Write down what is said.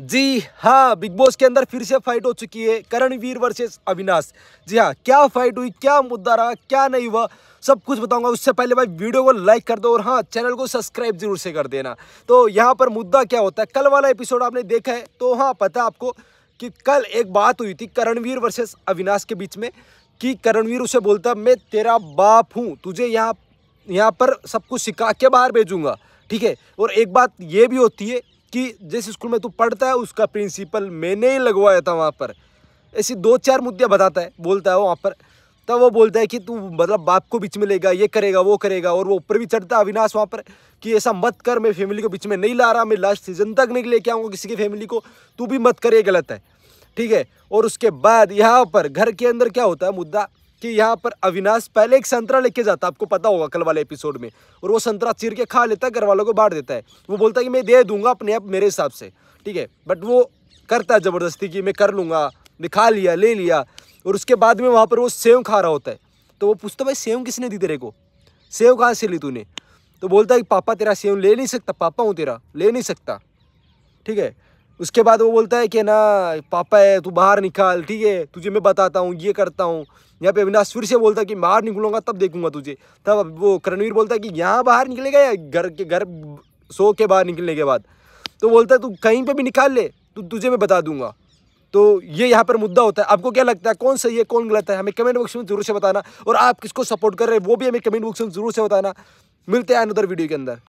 जी हाँ big boss के अंदर फिर से फाइट हो चुकी है करणवीर वर्सेस अविनाश जी हाँ क्या फाइट हुई क्या मुद्दा रहा क्या नहीं हुआ सब कुछ बताऊंगा उससे पहले भाई वीडियो को लाइक कर दो और हाँ चैनल को सब्सक्राइब जरूर से कर देना तो यहाँ पर मुद्दा क्या होता है कल वाला एपिसोड आपने देखा है तो हाँ पता है आपको कि कल एक बात हुई थी करणवीर वर्सेस अविनाश के बीच में कि करणवीर उसे बोलता मैं तेरा बाप हूँ तुझे यहाँ यहाँ पर सब कुछ सिखा के बाहर भेजूंगा ठीक है और एक बात ये भी होती है कि जिस स्कूल में तू पढ़ता है उसका प्रिंसिपल मैंने ही लगवाया था वहाँ पर ऐसी दो चार मुद्दे बताता है बोलता है वहाँ पर तब वो बोलता है कि तू मतलब बाप को बीच में लेगा ये करेगा वो करेगा और वो ऊपर भी चढ़ता है अविनाश वहाँ पर कि ऐसा मत कर मैं फैमिली को बीच में नहीं ला रहा मैं लास्ट सीजन तक नहीं लेके आऊँगा किसी की फैमिली को तू भी मत कर ये गलत है ठीक है और उसके बाद यहाँ पर घर के अंदर क्या होता है मुद्दा कि यहाँ पर अविनाश पहले एक संतरा लेके जाता आपको पता होगा कल वाले एपिसोड में और वो संतरा चीर के खा लेता है घर वालों को बांट देता है वो बोलता है कि मैं दे दूंगा अपने आप मेरे हिसाब से ठीक है बट वो करता है ज़बरदस्ती कि मैं कर लूँगा मैं खा लिया ले लिया और उसके बाद में वहाँ पर वो सेव खा रहा होता है तो वो पूछता भाई सेव किसने दी तेरे को सेव कहाँ से ली तूने तो बोलता है कि पापा तेरा सेव ले नहीं सकता पापा हूँ तेरा ले नहीं सकता ठीक है उसके बाद वो बोलता है कि ना पापा है तू बाहर निकाल ठीक है तुझे मैं बताता हूँ ये करता हूँ यहाँ पे अविनाश फिर से बोलता है कि बाहर निकलूंगा तब देखूंगा तुझे तब वो करणवीर बोलता है कि यहाँ बाहर निकलेगा या घर के घर सो के बाहर निकलने के बाद तो बोलता है तू कहीं पर भी निकाल ले तो तुझे मैं बता दूंगा तो ये यहाँ पर मुद्दा होता है आपको क्या लगता है कौन सही है कौन गलत है हमें कमेंट बॉक्स में जरूर से बताना और आप किसको सपोर्ट कर रहे हैं वो भी हमें कमेंट बॉक्स में जरूर से बताना मिलते हैं अनदर वीडियो के अंदर